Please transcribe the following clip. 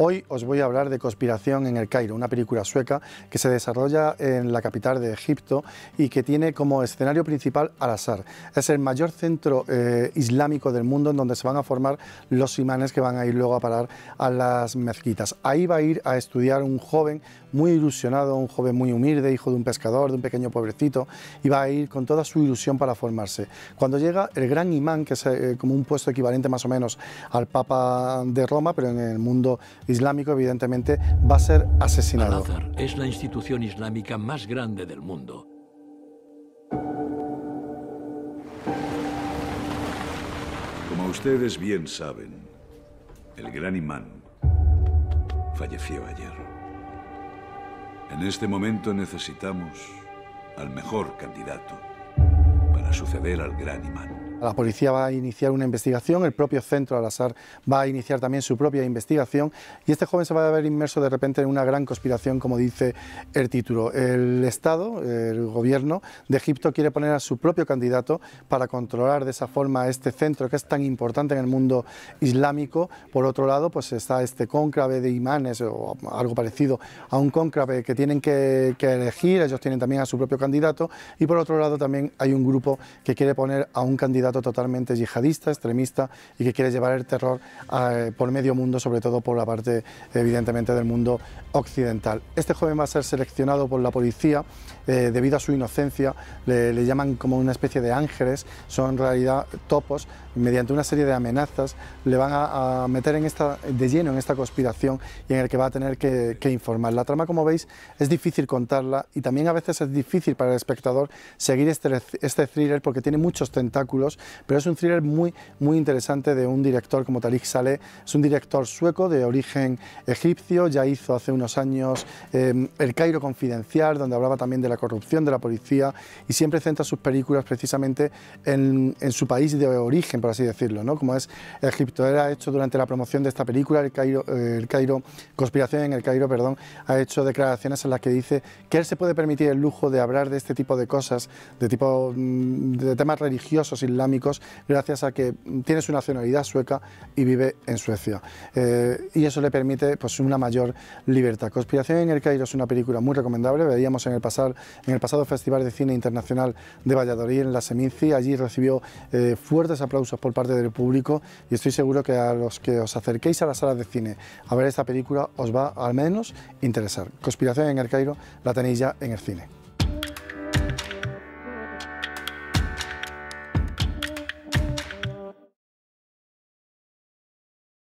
Hoy os voy a hablar de Conspiración en el Cairo, una película sueca que se desarrolla en la capital de Egipto y que tiene como escenario principal Al-Azhar. Es el mayor centro eh, islámico del mundo en donde se van a formar los imanes que van a ir luego a parar a las mezquitas. Ahí va a ir a estudiar un joven muy ilusionado, un joven muy humilde, hijo de un pescador, de un pequeño pobrecito, y va a ir con toda su ilusión para formarse. Cuando llega el gran imán, que es eh, como un puesto equivalente más o menos al Papa de Roma, pero en el mundo islámico, evidentemente, va a ser asesinado. es la institución islámica más grande del mundo. Como ustedes bien saben, el gran imán falleció ayer. En este momento necesitamos al mejor candidato para suceder al gran imán. La policía va a iniciar una investigación, el propio centro al azar va a iniciar también su propia investigación y este joven se va a ver inmerso de repente en una gran conspiración, como dice el título. El Estado, el gobierno de Egipto quiere poner a su propio candidato para controlar de esa forma este centro que es tan importante en el mundo islámico. Por otro lado, pues está este cónclave de imanes o algo parecido a un cónclave que tienen que elegir, ellos tienen también a su propio candidato y por otro lado también hay un grupo que quiere poner a un candidato totalmente yihadista, extremista y que quiere llevar el terror eh, por medio mundo, sobre todo por la parte, evidentemente, del mundo occidental. Este joven va a ser seleccionado por la policía eh, debido a su inocencia, le, llaman como una especie de ángeles, son en realidad topos, mediante una serie de amenazas le van a, meter en esta, de lleno en esta conspiración y en el que va a tener que, que informar. La trama, como veis, es difícil contarla y también a veces es difícil para el espectador seguir este, este thriller porque tiene muchos tentáculos pero es un thriller muy, muy interesante de un director como Talik Saleh. Es un director sueco de origen egipcio, ya hizo hace unos años eh, El Cairo Confidencial, donde hablaba también de la corrupción de la policía y siempre centra sus películas precisamente en, su país de origen, por así decirlo, ¿no? como es Egipto. Él ha hecho durante la promoción de esta película, El Cairo, eh, el Cairo Conspiración en el Cairo, perdón, ha hecho declaraciones en las que dice que él se puede permitir el lujo de hablar de este tipo de cosas, de, tipo, mm, de temas religiosos, islámicos, gracias a que tiene su nacionalidad sueca y vive en Suecia. Eh, y eso le permite pues, una mayor libertad. Conspiración en el Cairo es una película muy recomendable, veíamos en el, pasar, en el pasado Festival de Cine Internacional de Valladolid, en la Seminci, allí recibió eh, fuertes aplausos por parte del público y estoy seguro que a los que os acerquéis a la salas de cine a ver esta película os va al menos interesar. Conspiración en el Cairo la tenéis ya en el cine.